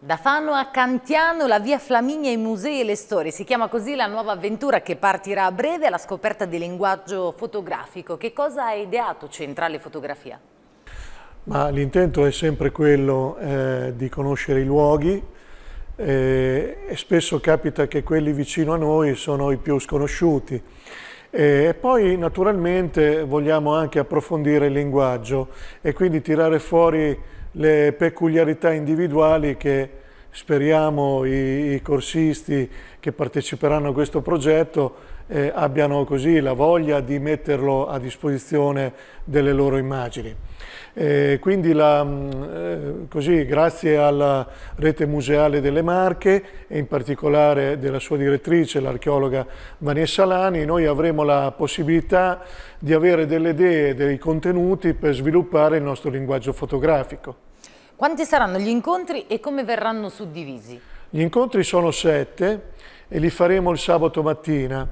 Da Fano a Cantiano, la via Flaminia, i musei e le storie. Si chiama così la nuova avventura che partirà a breve alla scoperta di linguaggio fotografico. Che cosa ha ideato Centrale Fotografia? l'intento è sempre quello eh, di conoscere i luoghi eh, e spesso capita che quelli vicino a noi sono i più sconosciuti. E poi naturalmente vogliamo anche approfondire il linguaggio e quindi tirare fuori le peculiarità individuali che speriamo i, i corsisti che parteciperanno a questo progetto eh, abbiano così la voglia di metterlo a disposizione delle loro immagini. Eh, quindi la, mm, eh, così, grazie alla rete museale delle Marche e in particolare della sua direttrice, l'archeologa Vanessa Lani, noi avremo la possibilità di avere delle idee, dei contenuti per sviluppare il nostro linguaggio fotografico. Quanti saranno gli incontri e come verranno suddivisi? Gli incontri sono sette e li faremo il sabato mattina.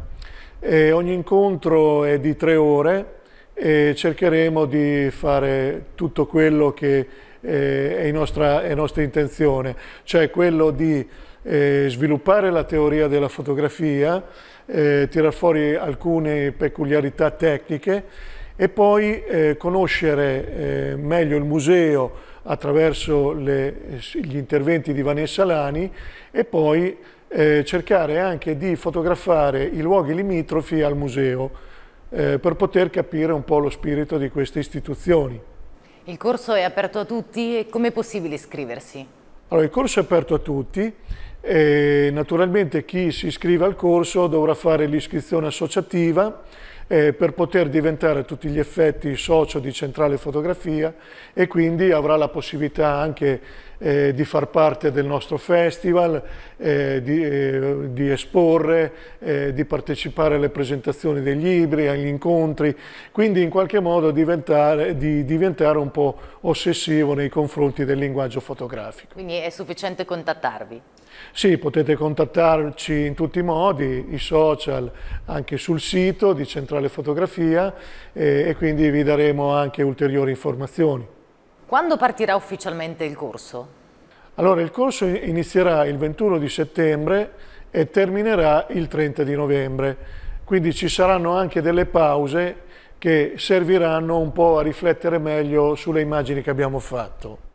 E ogni incontro è di tre ore e cercheremo di fare tutto quello che eh, è, nostra, è nostra intenzione, cioè quello di eh, sviluppare la teoria della fotografia, eh, tirar fuori alcune peculiarità tecniche e poi eh, conoscere eh, meglio il museo, attraverso le, eh, gli interventi di Vanessa Lani e poi eh, cercare anche di fotografare i luoghi limitrofi al museo eh, per poter capire un po' lo spirito di queste istituzioni. Il corso è aperto a tutti e come è possibile iscriversi? Allora, il corso è aperto a tutti e naturalmente chi si iscrive al corso dovrà fare l'iscrizione associativa eh, per poter diventare a tutti gli effetti socio di Centrale Fotografia e quindi avrà la possibilità anche eh, di far parte del nostro festival, eh, di, eh, di, esporre, eh, di partecipare alle presentazioni dei libri, agli incontri, quindi in qualche modo diventare, di diventare un po' ossessivo nei confronti del linguaggio fotografico. Quindi è sufficiente contattarvi? Sì, potete contattarci in tutti i modi, i social, anche sul sito di Centrale Fotografia eh, e quindi vi daremo anche ulteriori informazioni. Quando partirà ufficialmente il corso? Allora, il corso inizierà il 21 di settembre e terminerà il 30 di novembre, quindi ci saranno anche delle pause che serviranno un po' a riflettere meglio sulle immagini che abbiamo fatto.